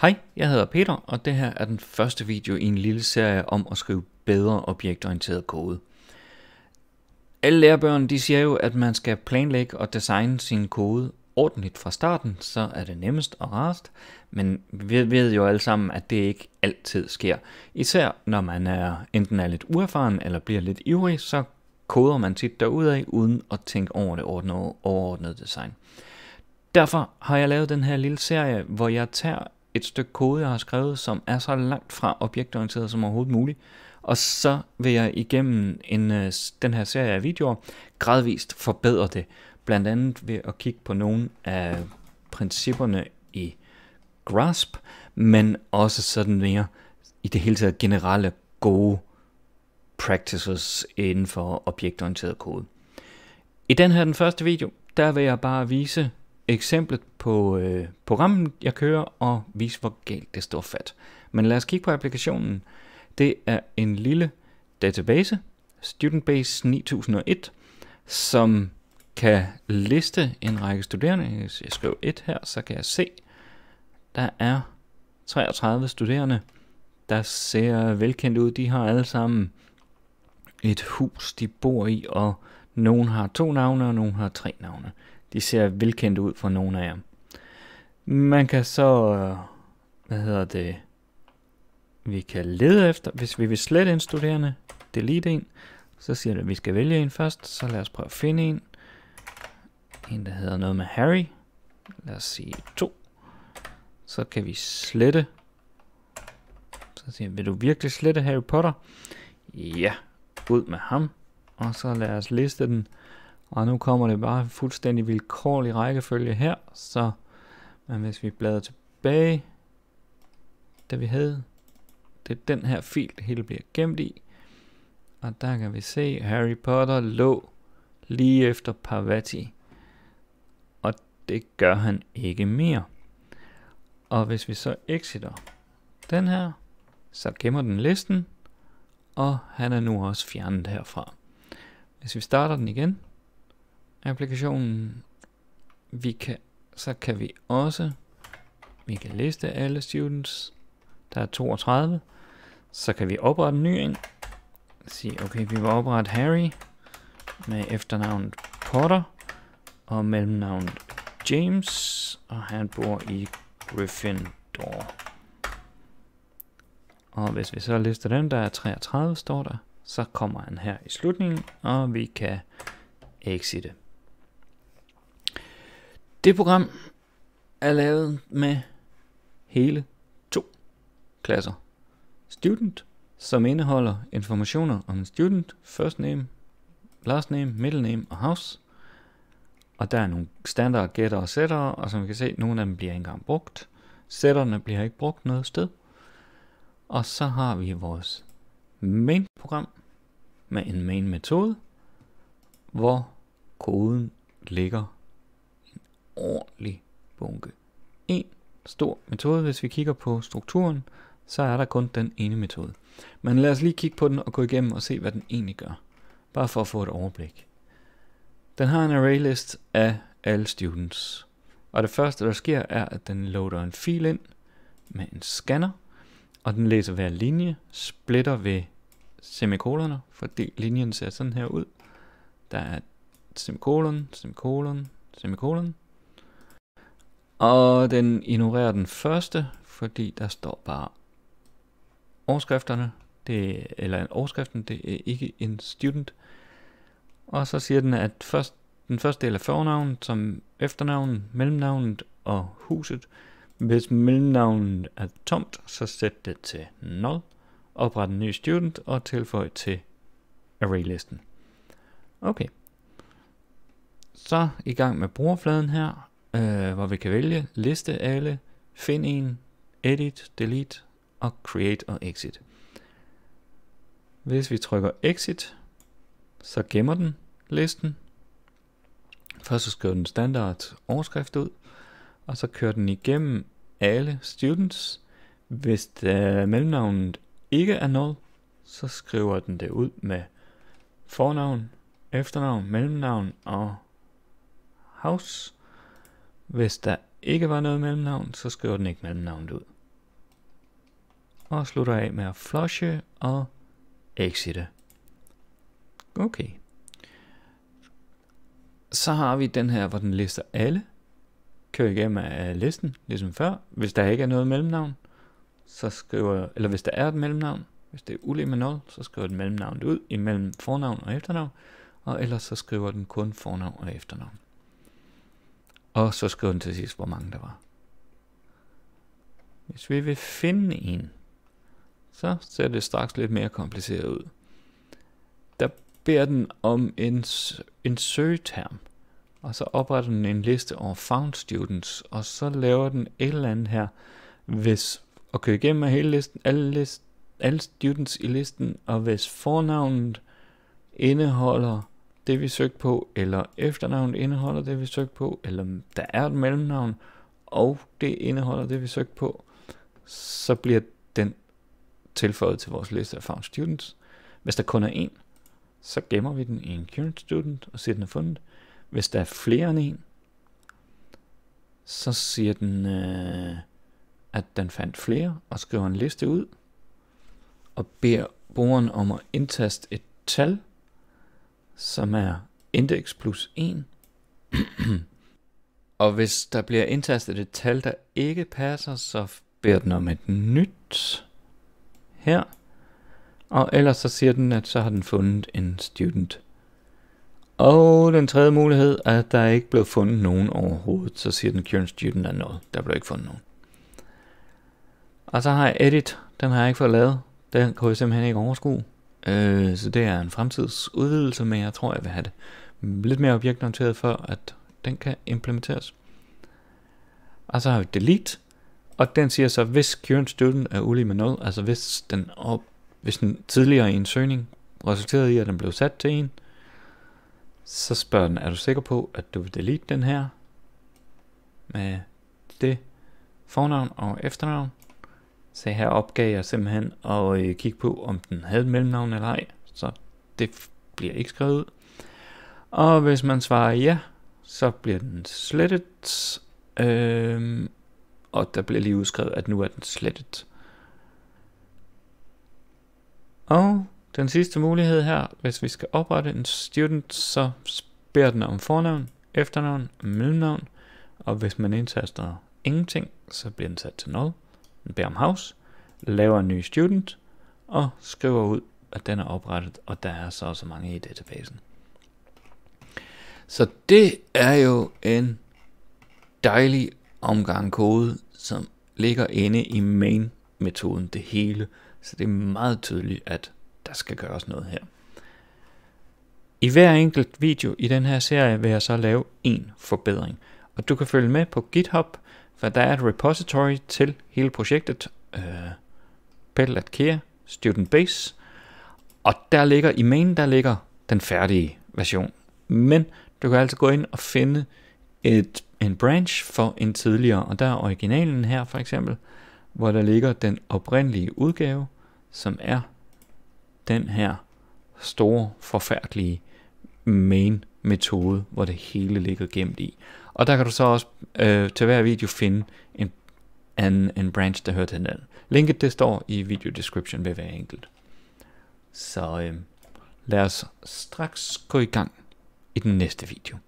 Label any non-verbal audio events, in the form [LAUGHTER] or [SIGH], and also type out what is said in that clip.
Hej, jeg hedder Peter, og det her er den første video i en lille serie om at skrive bedre objektorienteret kode. Alle lærebørn de siger jo, at man skal planlægge og designe sin kode ordentligt fra starten, så er det nemmest og rarest, men vi ved jo alle sammen, at det ikke altid sker. Især når man er enten er lidt uerfaren eller bliver lidt ivrig, så koder man tit derudad uden at tænke over det overordnede design. Derfor har jeg lavet den her lille serie, hvor jeg tager et stykke kode, jeg har skrevet, som er så langt fra objektorienteret som overhovedet muligt. Og så vil jeg igennem en, øh, den her serie af videoer gradvist forbedre det. Blandt andet ved at kigge på nogle af principperne i Grasp, men også sådan mere i det hele taget generelle gode practices inden for objektorienteret kode. I den her den første video, der vil jeg bare vise eksemplet på, øh, programmet, jeg kører, og vise, hvor galt det står fat. Men lad os kigge på applikationen. Det er en lille database, Studentbase 9001, som kan liste en række studerende. Hvis jeg skriver 1 her, så kan jeg se, der er 33 studerende, der ser velkendt ud. De har alle sammen et hus, de bor i, og nogen har to navne, og nogen har tre navne. De ser velkendt ud for nogle af jer. Man kan så, øh, hvad hedder det, vi kan lede efter, hvis vi vil slette en studerende, delete en, så siger det, at vi skal vælge en først, så lad os prøve at finde en. En, der hedder noget med Harry. Lad os sige to. Så kan vi slette. Så siger vil du virkelig slette Harry Potter? Ja, ud med ham. Og så lad os liste den og nu kommer det bare fuldstændig vilkårlig rækkefølge her, så men hvis vi bladrer tilbage, da vi havde, det er den her fil, det hele bliver gemt i. Og der kan vi se, Harry Potter lå lige efter Parvati. Og det gør han ikke mere. Og hvis vi så exiter den her, så gemmer den listen, og han er nu også fjernet herfra. Hvis vi starter den igen, applikationen. Vi kan, så kan vi også, vi kan liste alle students, der er 32. Så kan vi oprette en ny en. Sige, okay, vi vil oprette Harry med efternavnet Potter og mellemnavnet James, og han bor i Gryffindor. Og hvis vi så lister den, der er 33, står der, så kommer han her i slutningen, og vi kan exit'e. Det program er lavet med hele to klasser. Student, som indeholder informationer om en student, first name, last name, middle name og house. Og der er nogle standard getter og setter, og som vi kan se, nogle af dem bliver ikke engang brugt. Sætterne bliver ikke brugt noget sted. Og så har vi vores main program med en main metode, hvor koden ligger ordentlig bunke. En stor metode, hvis vi kigger på strukturen, så er der kun den ene metode. Men lad os lige kigge på den og gå igennem og se, hvad den egentlig gør. Bare for at få et overblik. Den har en ArrayList af alle students. Og det første, der sker, er, at den loader en fil ind med en scanner, og den læser hver linje, splitter ved semikoloner, fordi linjen ser sådan her ud. Der er semikolon, semikolon, semikolon, og den ignorerer den første, fordi der står bare overskrifterne, det, eller overskriften, det er ikke en student. Og så siger den, at først, den første del er fornavnet, som efternavn, mellemnavnet og huset. Hvis mellemnavnet er tomt, så sæt det til 0, opret en ny student og tilføj til arraylisten. Okay. Så i gang med brugerfladen her, øh, hvor vi kan vælge liste alle, find en, edit, delete og create og exit. Hvis vi trykker exit, så gemmer den listen. Først så skriver den standard overskrift ud, og så kører den igennem alle students. Hvis det, øh, mellemnavnet ikke er 0, så skriver den det ud med fornavn, efternavn, mellemnavn og house. Hvis der ikke var noget mellemnavn, så skriver den ikke mellemnavnet ud. Og slutter af med at flushe og exite. Okay. Så har vi den her, hvor den lister alle. Kører igennem af listen, ligesom før. Hvis der ikke er noget mellemnavn, så skriver, eller hvis der er et mellemnavn, hvis det er ulig med 0, så skriver den mellemnavnet ud imellem fornavn og efternavn, og ellers så skriver den kun fornavn og efternavn. Og så skriver den til sidst, hvor mange der var. Hvis vi vil finde en, så ser det straks lidt mere kompliceret ud. Der beder den om en, en søgeterm, og så opretter den en liste over found students, og så laver den et eller andet her, hvis, og kører igennem hele listen, alle, list, alle students i listen, og hvis fornavnet indeholder det, vi søgte på, eller efternavnet indeholder det, vi søgte på, eller der er et mellemnavn, og det indeholder det, vi søgte på, så bliver den tilføjet til vores liste af found students. Hvis der kun er en, så gemmer vi den i en current student og siger, den er fundet. Hvis der er flere end en, så siger den, øh, at den fandt flere og skriver en liste ud og beder brugeren om at indtaste et tal, som er index plus 1. [CLEARS THROAT] og hvis der bliver indtastet et tal, der ikke passer, så beder den om et nyt her. Og ellers så siger den, at så har den fundet en student. Og den tredje mulighed er, at der ikke blev fundet nogen overhovedet. Så siger den, current student er noget. Der blev ikke fundet nogen. Og så har jeg edit. Den har jeg ikke fået lavet. Den kunne jeg simpelthen ikke overskue. Øh, så det er en fremtidsudvidelse, men jeg tror, jeg vil have det lidt mere objektorienteret for, at den kan implementeres. Og så har vi delete, og den siger så, hvis current student er ulig med noget, altså hvis den, op, hvis den tidligere i en søgning resulterede i, at den blev sat til en, så spørger den, er du sikker på, at du vil delete den her med det fornavn og efternavn? Så her opgav jeg simpelthen at øh, kigge på, om den havde et mellemnavn eller ej. Så det bliver ikke skrevet Og hvis man svarer ja, så bliver den slettet. Øhm, og der bliver lige udskrevet, at nu er den slettet. Og den sidste mulighed her, hvis vi skal oprette en student, så beder den om fornavn, efternavn mellemnavn. Og hvis man indtaster ingenting, så bliver den sat til 0. Bærum House, laver en ny student, og skriver ud, at den er oprettet, og der er så så mange i databasen. Så det er jo en dejlig omgang kode, som ligger inde i main-metoden, det hele. Så det er meget tydeligt, at der skal gøres noget her. I hver enkelt video i den her serie vil jeg så lave en forbedring, og du kan følge med på GitHub, for der er et repository til hele projektet, øh, Pedal at Care, Student Base, og der ligger i main, der ligger den færdige version. Men du kan altså gå ind og finde et, en branch for en tidligere, og der er originalen her for eksempel, hvor der ligger den oprindelige udgave, som er den her store, forfærdelige main metode, hvor det hele ligger gemt i. Og der kan du så også øh, til hver video finde en, en, en branch, der hører til den. Linket det står i video description ved hver enkelt. Så øh, lad os straks gå i gang i den næste video.